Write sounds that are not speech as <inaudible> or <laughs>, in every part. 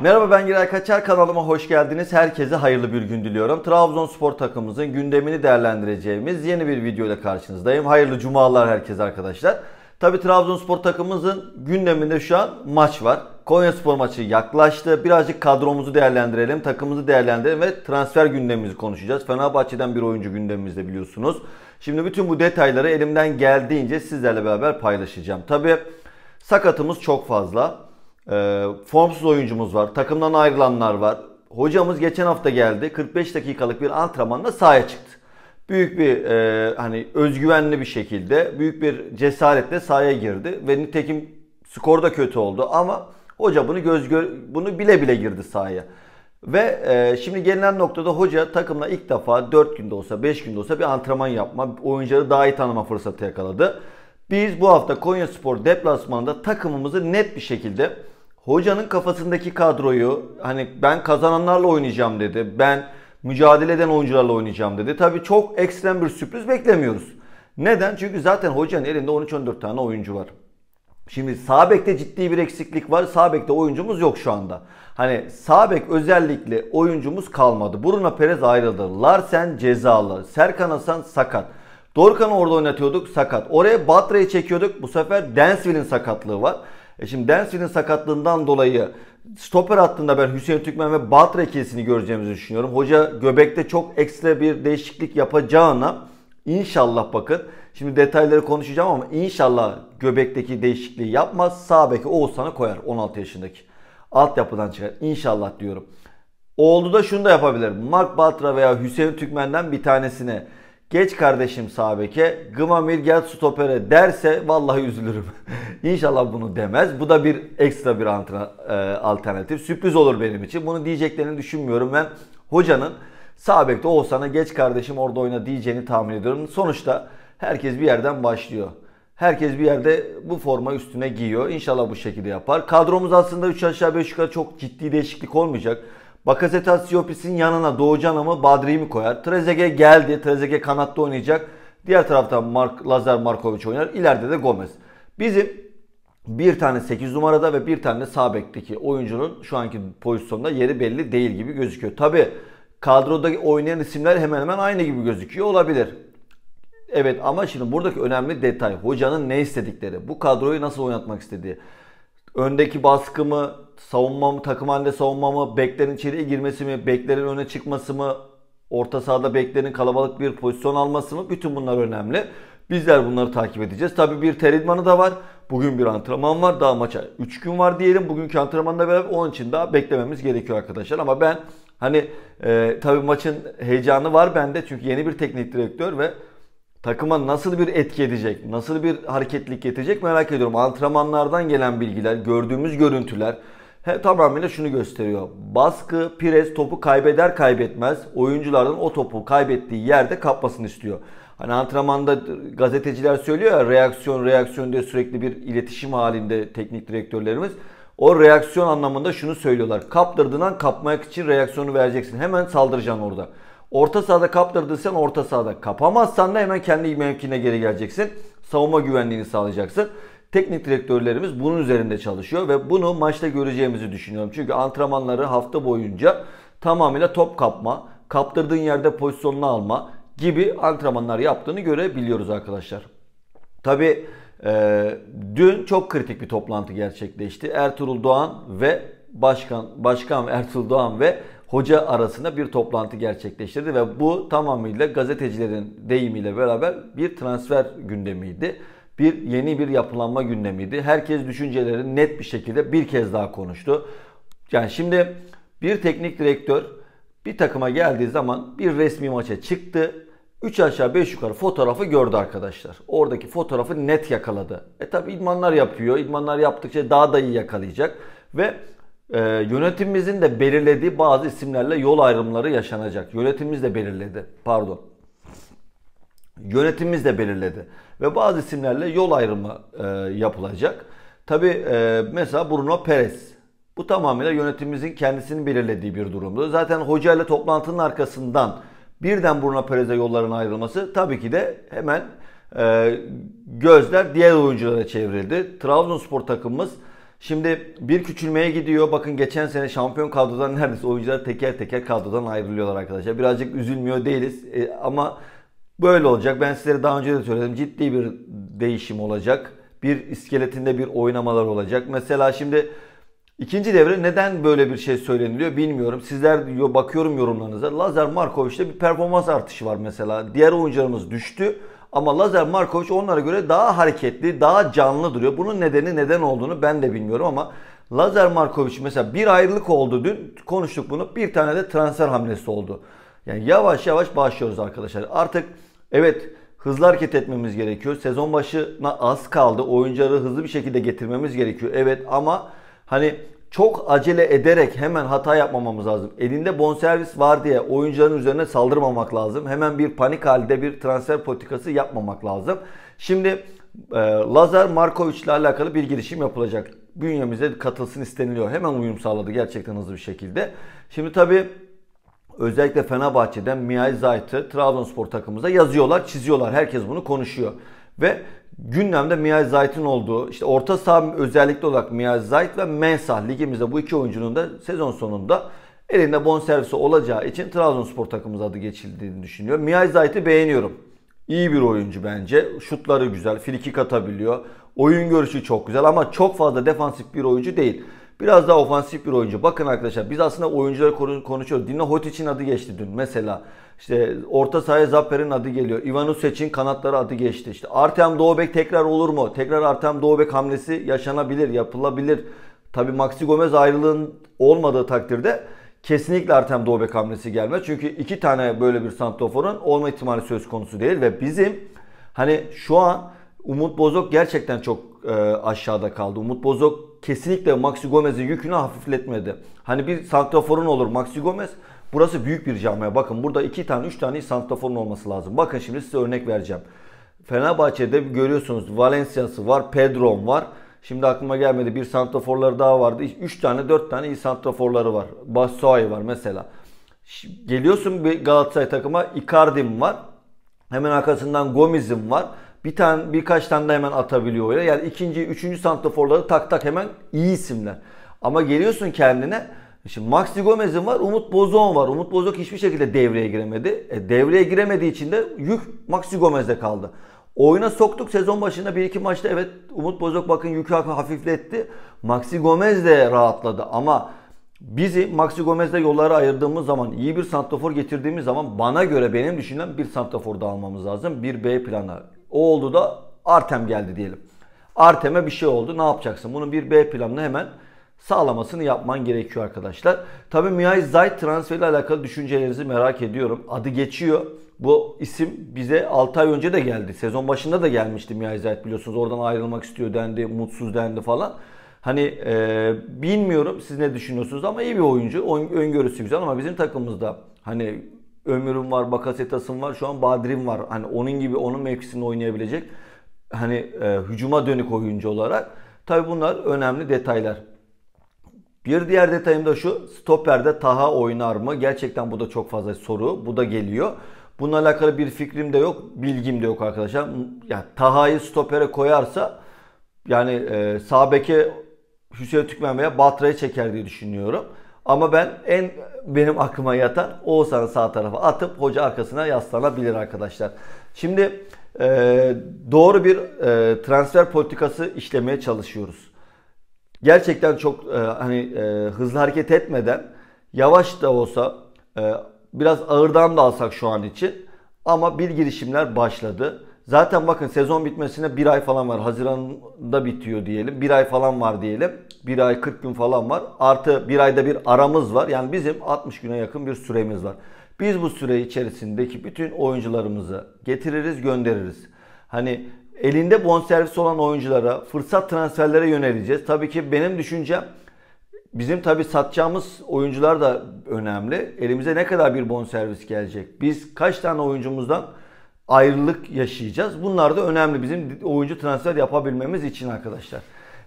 Merhaba ben Giray Kaçar kanalıma hoş geldiniz. Herkese hayırlı bir gün diliyorum. Trabzonspor takımımızın gündemini değerlendireceğimiz yeni bir videoyla karşınızdayım. Hayırlı cumalar herkese arkadaşlar. Tabi Trabzonspor takımımızın gündeminde şu an maç var. Konyaspor maçı yaklaştı. Birazcık kadromuzu değerlendirelim, takımımızı değerlendirelim ve transfer gündemimizi konuşacağız. Fenerbahçe'den bir oyuncu gündemimizde biliyorsunuz. Şimdi bütün bu detayları elimden geldiğince sizlerle beraber paylaşacağım. Tabi sakatımız çok fazla. E, formsuz oyuncumuz var. Takımdan ayrılanlar var. Hocamız geçen hafta geldi. 45 dakikalık bir antrenmanla sahaya çıktı. Büyük bir e, hani özgüvenli bir şekilde, büyük bir cesaretle sahaya girdi ve nitekim skor da kötü oldu ama hoca bunu göz gö bunu bile bile girdi sahaya. Ve e, şimdi gelinen noktada hoca takımla ilk defa 4 günde olsa 5 günde olsa bir antrenman yapma, oyuncuları daha iyi tanıma fırsatı yakaladı. Biz bu hafta Konya Spor deplasmanında takımımızı net bir şekilde hocanın kafasındaki kadroyu hani ben kazananlarla oynayacağım dedi. Ben mücadele eden oyuncularla oynayacağım dedi. Tabii çok ekstrem bir sürpriz beklemiyoruz. Neden? Çünkü zaten hocanın elinde 13-14 tane oyuncu var. Şimdi sağ bekte ciddi bir eksiklik var. Sağ bekte oyuncumuz yok şu anda. Hani sağ bek özellikle oyuncumuz kalmadı. Bruno Perez ayrıldı. Larsen cezalı. Serkan Hasan sakat. Dorkan'ı orada oynatıyorduk sakat. Oraya Batra'yı çekiyorduk. Bu sefer Densville'in sakatlığı var. E şimdi Densey'nin sakatlığından dolayı stoper hattında ben Hüseyin Türkmen ve Batra ikilisini göreceğimizi düşünüyorum. Hoca göbekte çok ekstra bir değişiklik yapacağına inşallah bakın. Şimdi detayları konuşacağım ama inşallah göbekteki değişikliği yapmaz. Sağ beki Oğuzhan'ı koyar 16 yaşındaki. Altyapıdan çıkar İnşallah diyorum. Oğlu da şunu da yapabilir. Mark Batra veya Hüseyin Türkmen'den bir tanesine. Geç kardeşim Sabek'e, Gımamir gel stopere derse vallahi üzülürüm. <laughs> İnşallah bunu demez. Bu da bir ekstra bir antren, e, alternatif. Sürpriz olur benim için. Bunu diyeceklerini düşünmüyorum. Ben hocanın Sabek'te Oğuzhan'a geç kardeşim orada oyna diyeceğini tahmin ediyorum. Sonuçta herkes bir yerden başlıyor. Herkes bir yerde bu forma üstüne giyiyor. İnşallah bu şekilde yapar. Kadromuz aslında 3 aşağı 5 yukarı çok ciddi değişiklik olmayacak. Bakasetas Siopis'in yanına Doğucan'ı mı Badri'yi mi koyar? Trezeguet geldi. Trezeguet kanatta oynayacak. Diğer tarafta Mark, Lazar Markovic oynar. İleride de Gomez. Bizim bir tane 8 numarada ve bir tane sağ bekteki oyuncunun şu anki pozisyonda yeri belli değil gibi gözüküyor. Tabi kadroda oynayan isimler hemen hemen aynı gibi gözüküyor olabilir. Evet ama şimdi buradaki önemli detay hocanın ne istedikleri, bu kadroyu nasıl oynatmak istediği öndeki baskımı, savunmamı, takım halinde savunmamı, beklerin içeriye girmesi mi, beklerin öne çıkması mı, orta sahada beklerin kalabalık bir pozisyon alması mı? Bütün bunlar önemli. Bizler bunları takip edeceğiz. Tabi bir ter da var. Bugün bir antrenman var. Daha maça 3 gün var diyelim. Bugünkü antrenmanla beraber onun için daha beklememiz gerekiyor arkadaşlar. Ama ben hani e, tabii maçın heyecanı var bende. Çünkü yeni bir teknik direktör ve takıma nasıl bir etki edecek, nasıl bir hareketlik getirecek merak ediyorum. Antrenmanlardan gelen bilgiler, gördüğümüz görüntüler he, tamamıyla şunu gösteriyor. Baskı, pres topu kaybeder kaybetmez oyunculardan o topu kaybettiği yerde kapmasını istiyor. Hani antrenmanda gazeteciler söylüyor ya reaksiyon reaksiyon diye sürekli bir iletişim halinde teknik direktörlerimiz. O reaksiyon anlamında şunu söylüyorlar. Kaptırdığından kapmak için reaksiyonu vereceksin. Hemen saldıracaksın orada. Orta sahada kaptırdıysan orta sahada kapamazsan da hemen kendi mevkine geri geleceksin. Savunma güvenliğini sağlayacaksın. Teknik direktörlerimiz bunun üzerinde çalışıyor ve bunu maçta göreceğimizi düşünüyorum. Çünkü antrenmanları hafta boyunca tamamıyla top kapma, kaptırdığın yerde pozisyonunu alma gibi antrenmanlar yaptığını görebiliyoruz arkadaşlar. Tabi e, dün çok kritik bir toplantı gerçekleşti. Ertuğrul Doğan ve Başkan Başkan Ertuğrul Doğan ve hoca arasında bir toplantı gerçekleştirdi ve bu tamamıyla gazetecilerin deyimiyle beraber bir transfer gündemiydi. Bir yeni bir yapılanma gündemiydi. Herkes düşüncelerini net bir şekilde bir kez daha konuştu. Yani şimdi bir teknik direktör bir takıma geldiği zaman bir resmi maça çıktı. 3 aşağı 5 yukarı fotoğrafı gördü arkadaşlar. Oradaki fotoğrafı net yakaladı. E tabi idmanlar yapıyor. İdmanlar yaptıkça daha da iyi yakalayacak. Ve e, yönetimimizin de belirlediği bazı isimlerle yol ayrımları yaşanacak. Yönetimimiz de belirledi. Pardon. Yönetimimiz de belirledi. Ve bazı isimlerle yol ayrımı e, yapılacak. Tabi e, mesela Bruno Perez. Bu tamamıyla yönetimimizin kendisini belirlediği bir durumdu. Zaten hoca ile toplantının arkasından birden Bruno Perez'e yolların ayrılması tabii ki de hemen e, gözler diğer oyunculara çevrildi. Trabzonspor takımımız Şimdi bir küçülmeye gidiyor. Bakın geçen sene şampiyon kadrodan neredeyse oyuncular teker teker kadrodan ayrılıyorlar arkadaşlar. Birazcık üzülmüyor değiliz e, ama böyle olacak. Ben sizlere daha önce de söyledim. Ciddi bir değişim olacak. Bir iskeletinde bir oynamalar olacak. Mesela şimdi ikinci devre neden böyle bir şey söyleniliyor bilmiyorum. Sizler bakıyorum yorumlarınıza. Lazar Markovic'te bir performans artışı var mesela. Diğer oyuncularımız düştü ama Lazar Markovic onlara göre daha hareketli, daha canlı duruyor. Bunun nedeni neden olduğunu ben de bilmiyorum ama Lazar Markovic mesela bir ayrılık oldu dün konuştuk bunu. Bir tane de transfer hamlesi oldu. Yani yavaş yavaş başlıyoruz arkadaşlar. Artık evet hızlı hareket etmemiz gerekiyor. Sezon başına az kaldı. Oyuncuları hızlı bir şekilde getirmemiz gerekiyor. Evet ama hani çok acele ederek hemen hata yapmamamız lazım. Elinde bonservis var diye oyuncuların üzerine saldırmamak lazım. Hemen bir panik halde bir transfer politikası yapmamak lazım. Şimdi e, Lazar Markovic ile alakalı bir girişim yapılacak. Bünyemize katılsın isteniliyor. Hemen uyum sağladı gerçekten hızlı bir şekilde. Şimdi tabi özellikle Fenerbahçe'den Mihai Zayt'ı Trabzonspor takımımıza yazıyorlar, çiziyorlar. Herkes bunu konuşuyor. Ve gündemde Miyaz Zayt'ın olduğu, işte orta saha özellikle olarak Miyaz Zayt ve Mensah ligimizde bu iki oyuncunun da sezon sonunda elinde bonservisi olacağı için Trabzonspor takımımız adı geçildiğini düşünüyorum. Miyaz Zayt'ı beğeniyorum. İyi bir oyuncu bence. Şutları güzel, filiki katabiliyor, Oyun görüşü çok güzel ama çok fazla defansif bir oyuncu değil. Biraz daha ofansif bir oyuncu. Bakın arkadaşlar biz aslında oyuncuları konuşuyoruz. dinle Hotic'in adı geçti dün mesela. İşte orta sahaya Zapper'in adı geliyor. Ivan seçin kanatları adı geçti. İşte Artem Doğbek tekrar olur mu? Tekrar Artem Doğbek hamlesi yaşanabilir, yapılabilir. Tabii Maxi Gomez ayrılığın olmadığı takdirde kesinlikle Artem Doğbek hamlesi gelmez. Çünkü iki tane böyle bir santroforun olma ihtimali söz konusu değil ve bizim hani şu an Umut Bozok gerçekten çok e, aşağıda kaldı. Umut Bozok kesinlikle Maxi Gomez'in yükünü hafifletmedi. Hani bir santraforun olur Maxi Gomez Burası büyük bir camia. Bakın burada 2 tane 3 tane santraforun olması lazım. Bakın şimdi size örnek vereceğim. Fenerbahçe'de görüyorsunuz Valencia'sı var, Pedro'm var. Şimdi aklıma gelmedi bir santraforları daha vardı. 3 tane 4 tane iyi santraforları var. Bassoi var mesela. Geliyorsun bir Galatasaray takıma Icardi'm var. Hemen arkasından Gomez'im var. Bir tane birkaç tane de hemen atabiliyor öyle. Yani ikinci, üçüncü santraforları tak tak hemen iyi isimler. Ama geliyorsun kendine Şimdi Maxi Gomez'in var, Umut Bozok'un var. Umut Bozok hiçbir şekilde devreye giremedi. E, devreye giremediği için de yük Maxi Gomez'de kaldı. Oyuna soktuk sezon başında bir iki maçta evet Umut Bozok bakın yükü hafifletti. Maxi Gomez de rahatladı ama bizi Maxi Gomez'le yollara ayırdığımız zaman iyi bir santrafor getirdiğimiz zaman bana göre benim düşünen bir santrafor da almamız lazım. Bir B plana. O oldu da Artem geldi diyelim. Artem'e bir şey oldu ne yapacaksın? Bunun bir B planını hemen sağlamasını yapman gerekiyor arkadaşlar. Tabii Mihai Zayt transferiyle alakalı düşüncelerinizi merak ediyorum. Adı geçiyor. Bu isim bize 6 ay önce de geldi. Sezon başında da gelmişti Mihai Zayt biliyorsunuz. Oradan ayrılmak istiyor dendi, mutsuz dendi falan. Hani e, bilmiyorum siz ne düşünüyorsunuz ama iyi bir oyuncu. Oyun, öngörüsü güzel ama bizim takımımızda hani Ömür'üm var, Bakasetas'ım var, şu an Badrim var. Hani onun gibi onun mevkisini oynayabilecek hani e, hücuma dönük oyuncu olarak. Tabi bunlar önemli detaylar. Bir diğer detayım da şu. stoperde Taha oynar mı? Gerçekten bu da çok fazla soru. Bu da geliyor. Bununla alakalı bir fikrim de yok. Bilgim de yok arkadaşlar. Yani Taha'yı stopere koyarsa yani e, sağ beke Hüseyin Tükmen veya Batra'ya çeker diye düşünüyorum. Ama ben en benim aklıma yatan Oğuzhan'ı sağ tarafa atıp hoca arkasına yaslanabilir arkadaşlar. Şimdi e, doğru bir e, transfer politikası işlemeye çalışıyoruz gerçekten çok e, hani e, hızlı hareket etmeden yavaş da olsa e, biraz ağırdan da alsak şu an için ama bir girişimler başladı. Zaten bakın sezon bitmesine bir ay falan var. Haziran'da bitiyor diyelim. Bir ay falan var diyelim. Bir ay 40 gün falan var. Artı bir ayda bir aramız var. Yani bizim 60 güne yakın bir süremiz var. Biz bu süre içerisindeki bütün oyuncularımızı getiririz göndeririz. Hani elinde bonservis olan oyunculara, fırsat transferlere yöneleceğiz. Tabii ki benim düşüncem bizim tabii satacağımız oyuncular da önemli. Elimize ne kadar bir bonservis gelecek? Biz kaç tane oyuncumuzdan ayrılık yaşayacağız? Bunlar da önemli bizim oyuncu transfer yapabilmemiz için arkadaşlar.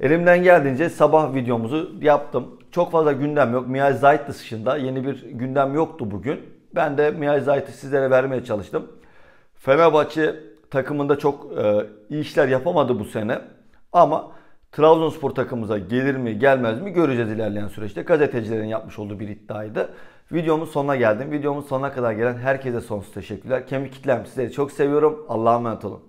Elimden geldiğince sabah videomuzu yaptım. Çok fazla gündem yok. Mihal Zayt dışında yeni bir gündem yoktu bugün. Ben de Mihal Zayt'ı sizlere vermeye çalıştım. Fenerbahçe takımında çok e, iyi işler yapamadı bu sene. Ama Trabzonspor takımımıza gelir mi gelmez mi göreceğiz ilerleyen süreçte. Gazetecilerin yapmış olduğu bir iddiaydı. Videomun sonuna geldim. Videomun sonuna kadar gelen herkese sonsuz teşekkürler. Kemik kitlem sizleri çok seviyorum. Allah'a emanet olun.